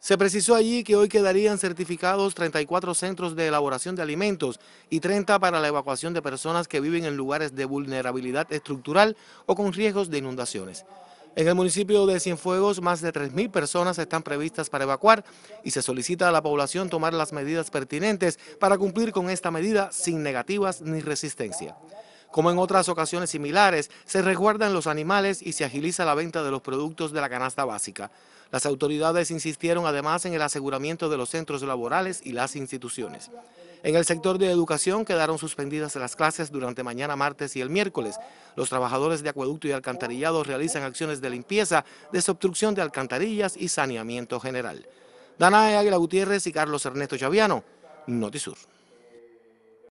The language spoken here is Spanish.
Se precisó allí que hoy quedarían certificados 34 centros de elaboración de alimentos y 30 para la evacuación de personas que viven en lugares de vulnerabilidad estructural o con riesgos de inundaciones. En el municipio de Cienfuegos, más de 3.000 personas están previstas para evacuar y se solicita a la población tomar las medidas pertinentes para cumplir con esta medida sin negativas ni resistencia. Como en otras ocasiones similares, se resguardan los animales y se agiliza la venta de los productos de la canasta básica. Las autoridades insistieron además en el aseguramiento de los centros laborales y las instituciones. En el sector de educación quedaron suspendidas las clases durante mañana martes y el miércoles. Los trabajadores de acueducto y alcantarillado realizan acciones de limpieza, desobstrucción de alcantarillas y saneamiento general. Danae Águila Gutiérrez y Carlos Ernesto Chaviano, Notisur.